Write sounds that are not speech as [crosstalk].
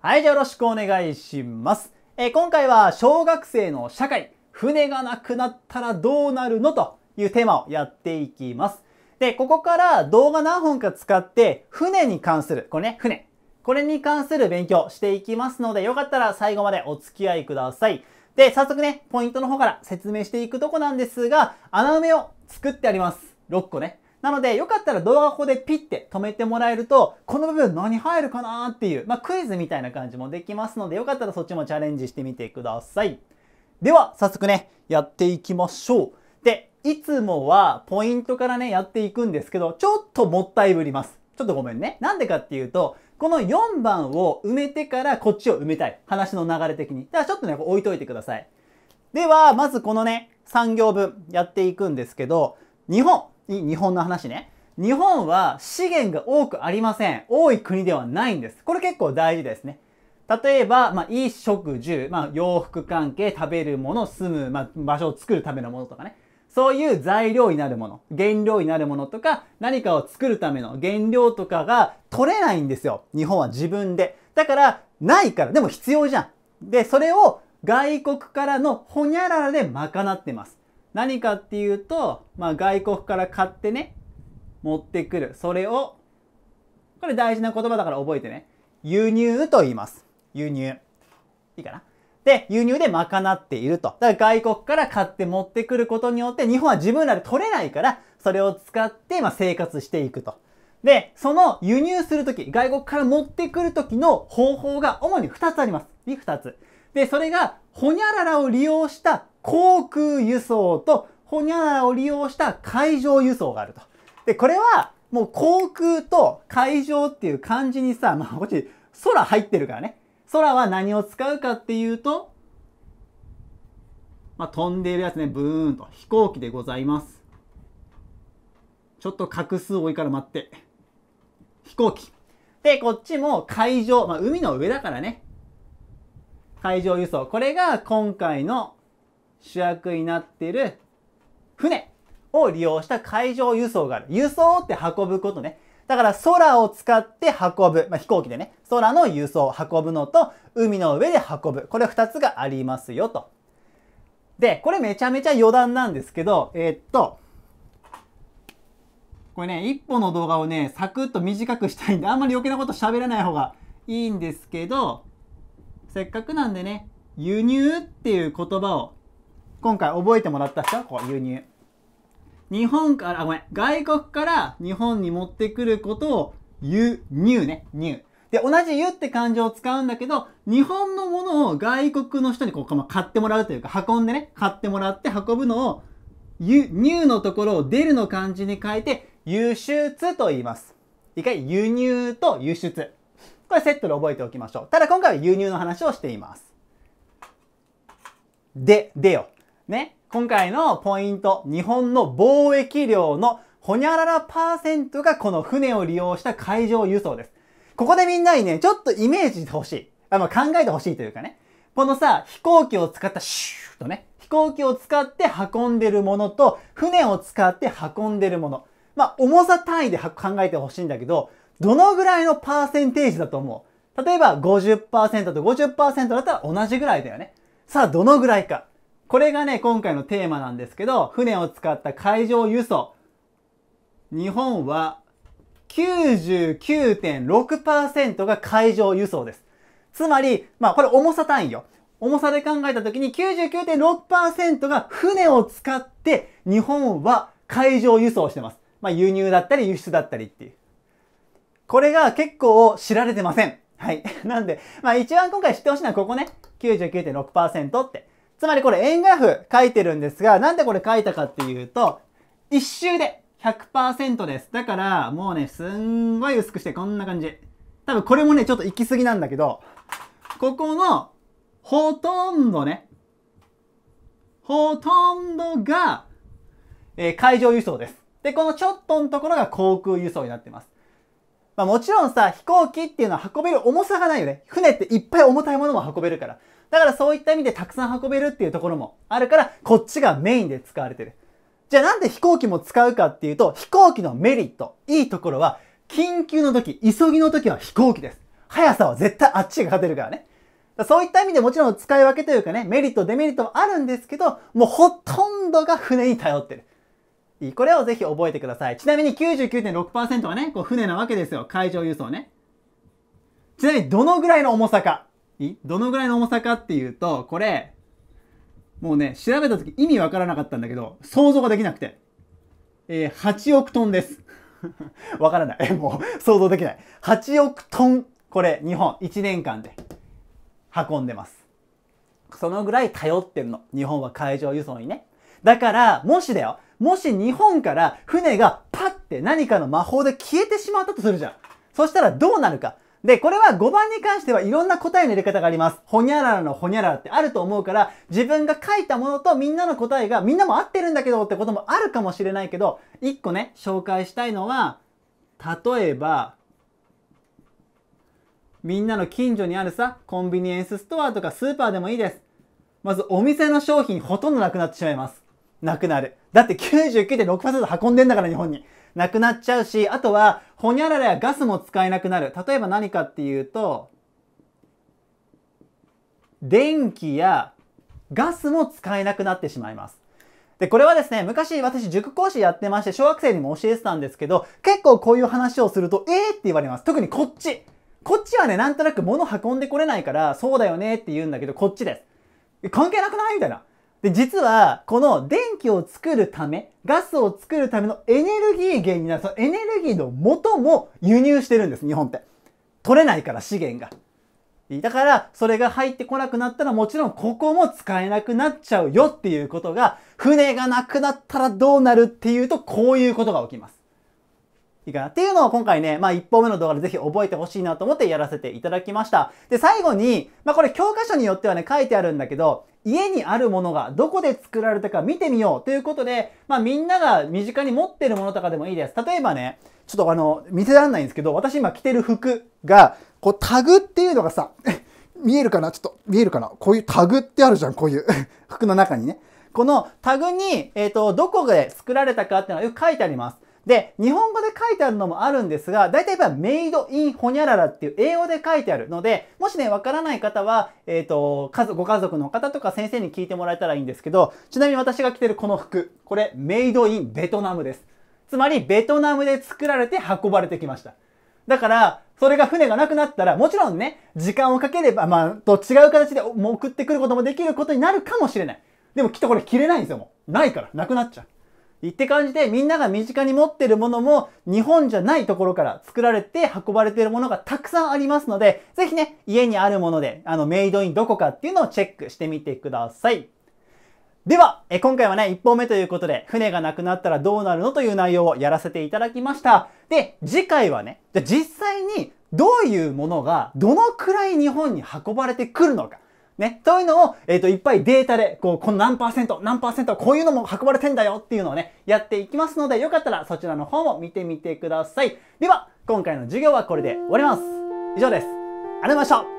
はい、じゃあよろしくお願いします。えー、今回は小学生の社会、船がなくなったらどうなるのというテーマをやっていきます。で、ここから動画何本か使って船に関する、これね、船。これに関する勉強していきますので、よかったら最後までお付き合いください。で、早速ね、ポイントの方から説明していくとこなんですが、穴埋めを作ってあります。6個ね。なので、よかったら動画ここでピッて止めてもらえると、この部分何入るかなっていう、まあ、クイズみたいな感じもできますので、よかったらそっちもチャレンジしてみてください。では、早速ね、やっていきましょう。で、いつもはポイントからね、やっていくんですけど、ちょっともったいぶります。ちょっとごめんね。なんでかっていうと、この4番を埋めてからこっちを埋めたい。話の流れ的に。だからちょっとね、置いといてください。では、まずこのね、3行分やっていくんですけど、日本、日本の話ね。日本は資源が多くありません。多い国ではないんです。これ結構大事ですね。例えば、まあ、衣食住、まあ、洋服関係、食べるもの、住む、まあ、場所を作るためのものとかね。そういう材料になるもの、原料になるものとか、何かを作るための原料とかが取れないんですよ。日本は自分で。だから、ないから、でも必要じゃん。で、それを外国からのほにゃららで賄ってます。何かっていうと、まあ、外国から買ってね、持ってくる。それを、これ大事な言葉だから覚えてね。輸入と言います。輸入。いいかなで、輸入で賄っていると。だから外国から買って持ってくることによって、日本は自分らで取れないから、それを使って、ま生活していくと。で、その輸入するとき、外国から持ってくるときの方法が主に2つあります。2つ。で、それが、ほにゃららを利用した航空輸送とホニャラを利用した海上輸送があると。で、これはもう航空と海上っていう漢字にさ、まあこっち空入ってるからね。空は何を使うかっていうと、まあ、飛んでいるやつね、ブーンと飛行機でございます。ちょっと画数多いから待って。飛行機。で、こっちも海上、まあ、海の上だからね。海上輸送。これが今回の主役になっている船を利用した海上輸送がある。輸送って運ぶことね。だから空を使って運ぶ。まあ、飛行機でね、空の輸送、運ぶのと、海の上で運ぶ。これ二つがありますよと。で、これめちゃめちゃ余談なんですけど、えー、っと、これね、一歩の動画をね、サクッと短くしたいんで、あんまり余計なこと喋らない方がいいんですけど、せっかくなんでね、輸入っていう言葉を今回覚えてもらった人はこう輸入。日本から、あ、ごめん、外国から日本に持ってくることを輸入ね、入。で、同じ輸って漢字を使うんだけど、日本のものを外国の人にこう、買ってもらうというか、運んでね、買ってもらって運ぶのを、輸入のところを出るの漢字に変えて、輸出と言います。一回、輸入と輸出。これセットで覚えておきましょう。ただ今回は輸入の話をしています。で、でよ。ね、今回のポイント、日本の貿易量のほにゃららパーセントがこの船を利用した海上輸送です。ここでみんなにね、ちょっとイメージしてほしい。あの、考えてほしいというかね。このさ、飛行機を使ったシューとね、飛行機を使って運んでるものと、船を使って運んでるもの。まあ、重さ単位で考えてほしいんだけど、どのぐらいのパーセンテージだと思う例えば50%と50%だったら同じぐらいだよね。さあ、どのぐらいか。これがね、今回のテーマなんですけど、船を使った海上輸送。日本は99.6%が海上輸送です。つまり、まあこれ重さ単位よ。重さで考えた時に99.6%が船を使って日本は海上輸送してます。まあ輸入だったり輸出だったりっていう。これが結構知られてません。はい。[laughs] なんで、まあ一番今回知ってほしいのはここね。99.6%って。つまりこれ円グラフ書いてるんですが、なんでこれ書いたかっていうと、一周で100%です。だから、もうね、すんごい薄くして、こんな感じ。多分これもね、ちょっと行き過ぎなんだけど、ここの、ほとんどね、ほとんどが、えー、海上輸送です。で、このちょっとのところが航空輸送になってます。まあもちろんさ、飛行機っていうのは運べる重さがないよね。船っていっぱい重たいものも運べるから。だからそういった意味でたくさん運べるっていうところもあるから、こっちがメインで使われてる。じゃあなんで飛行機も使うかっていうと、飛行機のメリット、いいところは、緊急の時、急ぎの時は飛行機です。速さは絶対あっちが勝てるからね。そういった意味でもちろん使い分けというかね、メリット、デメリットもあるんですけど、もうほとんどが船に頼ってる。いい。これをぜひ覚えてください。ちなみに99.6%はね、こう船なわけですよ。海上輸送ね。ちなみにどのぐらいの重さか。いどのぐらいの重さかっていうと、これ、もうね、調べた時意味わからなかったんだけど、想像ができなくて。えー、8億トンです。[laughs] わからない。え、[laughs] もう想像できない。8億トン、これ日本1年間で運んでます。そのぐらい頼ってんの。日本は海上輸送にね。だから、もしだよ。もし日本から船がパッて何かの魔法で消えてしまったとするじゃん。そしたらどうなるか。で、これは5番に関してはいろんな答えの入れ方があります。ほにゃららのほにゃららってあると思うから、自分が書いたものとみんなの答えがみんなも合ってるんだけどってこともあるかもしれないけど、1個ね、紹介したいのは、例えば、みんなの近所にあるさ、コンビニエンスストアとかスーパーでもいいです。まずお店の商品ほとんどなくなってしまいます。なくなる。だって99.6%運んでんだから日本に。なくなっちゃうし、あとは、ほにゃららやガスも使えなくなる。例えば何かっていうと、電気やガスも使えなくなってしまいます。で、これはですね、昔私塾講師やってまして、小学生にも教えてたんですけど、結構こういう話をすると、ええー、って言われます。特にこっち。こっちはね、なんとなく物運んでこれないから、そうだよねって言うんだけど、こっちです。関係なくないみたいな。で、実は、この電気を作るため、ガスを作るためのエネルギー源になる、そのエネルギーの元も輸入してるんです、日本って。取れないから、資源が。だから、それが入ってこなくなったら、もちろんここも使えなくなっちゃうよっていうことが、船がなくなったらどうなるっていうと、こういうことが起きます。いいかなっていうのを今回ね、まあ1本目の動画でぜひ覚えてほしいなと思ってやらせていただきました。で、最後に、まあこれ教科書によってはね、書いてあるんだけど、家にあるものがどこで作られたか見てみようということで、まあみんなが身近に持ってるものとかでもいいです。例えばね、ちょっとあの、見せられないんですけど、私今着てる服が、こうタグっていうのがさ、[laughs] 見えるかなちょっと見えるかなこういうタグってあるじゃん、こういう [laughs] 服の中にね。このタグに、えっ、ー、と、どこで作られたかっていうのはよく書いてあります。で、日本語で書いてあるのもあるんですが、大いやっぱメイドインホニャララっていう英語で書いてあるので、もしね、わからない方は、えっ、ー、と、家族、ご家族の方とか先生に聞いてもらえたらいいんですけど、ちなみに私が着てるこの服、これメイドインベトナムです。つまり、ベトナムで作られて運ばれてきました。だから、それが船がなくなったら、もちろんね、時間をかければ、まあ、と違う形で送ってくることもできることになるかもしれない。でもきっとこれ着れないんですよ、もう。ないから、なくなっちゃう。って感じでみんなが身近に持ってるものも日本じゃないところから作られて運ばれてるものがたくさんありますので、ぜひね、家にあるもので、あのメイドインどこかっていうのをチェックしてみてください。では、え今回はね、1本目ということで、船がなくなったらどうなるのという内容をやらせていただきました。で、次回はね、じゃ実際にどういうものがどのくらい日本に運ばれてくるのか。ね。そういうのを、えっ、ー、と、いっぱいデータで、こう、この何パーセント、何パーセント、こういうのも運ばれてんだよっていうのをね、やっていきますので、よかったらそちらの方も見てみてください。では、今回の授業はこれで終わります。以上です。ありがとうございました。